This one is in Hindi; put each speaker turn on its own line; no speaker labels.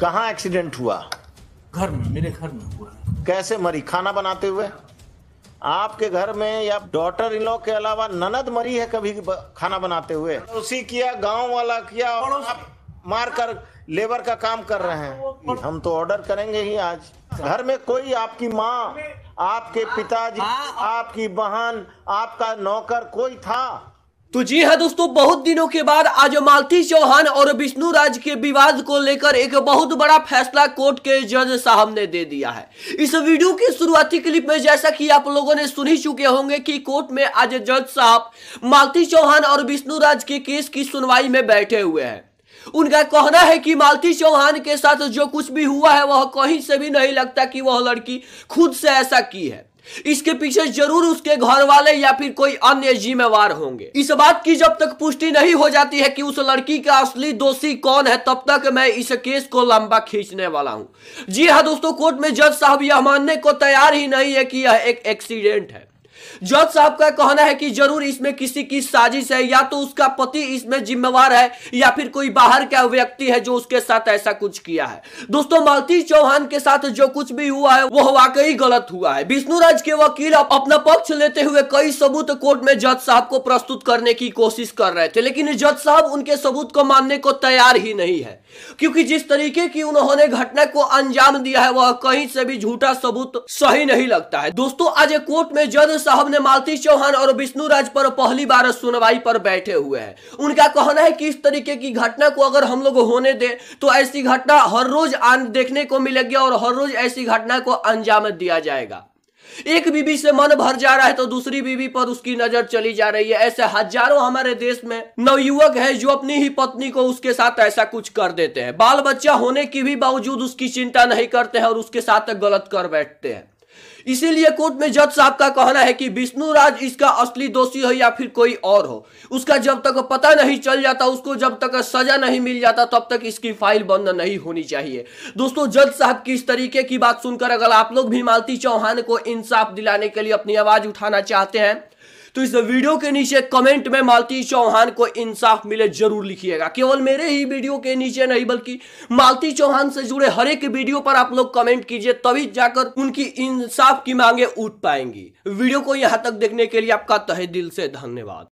कहाँ एक्सीडेंट हुआ घर में मेरे घर में हुआ कैसे मरी खाना बनाते हुए आपके घर में या डॉटर इन लॉ के अलावा ननद मरी है कभी खाना बनाते हुए उसी किया गांव वाला किया और आप मार कर लेबर का काम कर रहे हैं हाँ, हम तो ऑर्डर करेंगे ही आज घर में कोई आपकी माँ हाँ, आपके पिताजी हाँ, आपकी बहन आपका नौकर कोई था तो जी हाँ
दोस्तों बहुत दिनों के बाद आज मालती चौहान और विष्णु राज के विवाद को लेकर एक बहुत बड़ा फैसला कोर्ट के जज साहब ने दे दिया है इस वीडियो की शुरुआती क्लिप में जैसा कि आप लोगों ने सुन ही चुके होंगे कि कोर्ट में आज जज साहब मालती चौहान और विष्णु राज के केस की सुनवाई में बैठे हुए हैं उनका कहना है कि मालती चौहान के साथ जो कुछ भी हुआ है वह कहीं से भी नहीं लगता कि वह लड़की खुद से ऐसा की है इसके पीछे जरूर उसके घर वाले या फिर कोई अन्य जिम्मेवार होंगे इस बात की जब तक पुष्टि नहीं हो जाती है कि उस लड़की का असली दोषी कौन है तब तक मैं इस केस को लंबा खींचने वाला हूं जी हाँ दोस्तों कोर्ट में जज साहब यह मानने को तैयार ही नहीं है कि यह एक एक्सीडेंट है जज साहब का कहना है कि जरूर इसमें किसी की साजिश है या तो उसका पति इसमें जिम्मेवार है या फिर कोई बाहर का व्यक्ति है जो उसके साथ ऐसा कुछ किया है दोस्तों मालती चौहान के साथ जो कुछ भी हुआ है वो वाकई गलत हुआ है राज के वकील अपना पक्ष लेते हुए कई सबूत कोर्ट में जज साहब को प्रस्तुत करने की कोशिश कर रहे थे लेकिन जज साहब उनके सबूत को मानने को तैयार ही नहीं है क्योंकि जिस तरीके की उन्होंने घटना को अंजाम दिया है वह कहीं से भी झूठा सबूत सही नहीं लगता है दोस्तों आज कोर्ट में जज साहब ने मालती चौहान और विष्णु राज पर पहली बार सुनवाई पर बैठे हुए हैं उनका कहना है कि इस तरीके की घटना को अगर हम लोग होने दें तो ऐसी घटना हर रोज देखने को मिलेगी और हर रोज ऐसी घटना को अंजाम दिया जाएगा एक बीबी से मन भर जा रहा है तो दूसरी बीबी पर उसकी नजर चली जा रही है ऐसे हजारों हमारे देश में नवयुवक है जो अपनी ही पत्नी को उसके साथ ऐसा कुछ कर देते हैं बाल बच्चा होने के भी बावजूद उसकी चिंता नहीं करते हैं और उसके साथ गलत कर बैठते हैं इसीलिए कोर्ट में जज साहब का कहना है कि विष्णु राज इसका असली दोषी हो या फिर कोई और हो उसका जब तक पता नहीं चल जाता उसको जब तक सजा नहीं मिल जाता तब तक इसकी फाइल बंद नहीं होनी चाहिए दोस्तों जज साहब की इस तरीके की बात सुनकर अगर आप लोग भी मालती चौहान को इंसाफ दिलाने के लिए अपनी आवाज उठाना चाहते हैं तो इस वीडियो के नीचे कमेंट में मालती चौहान को इंसाफ मिले जरूर लिखिएगा केवल मेरे ही वीडियो के नीचे नहीं बल्कि मालती चौहान से जुड़े हर एक वीडियो पर आप लोग कमेंट कीजिए तभी जाकर उनकी इंसाफ की मांगे उठ पाएंगी वीडियो को यहां तक देखने के लिए आपका तहे दिल से धन्यवाद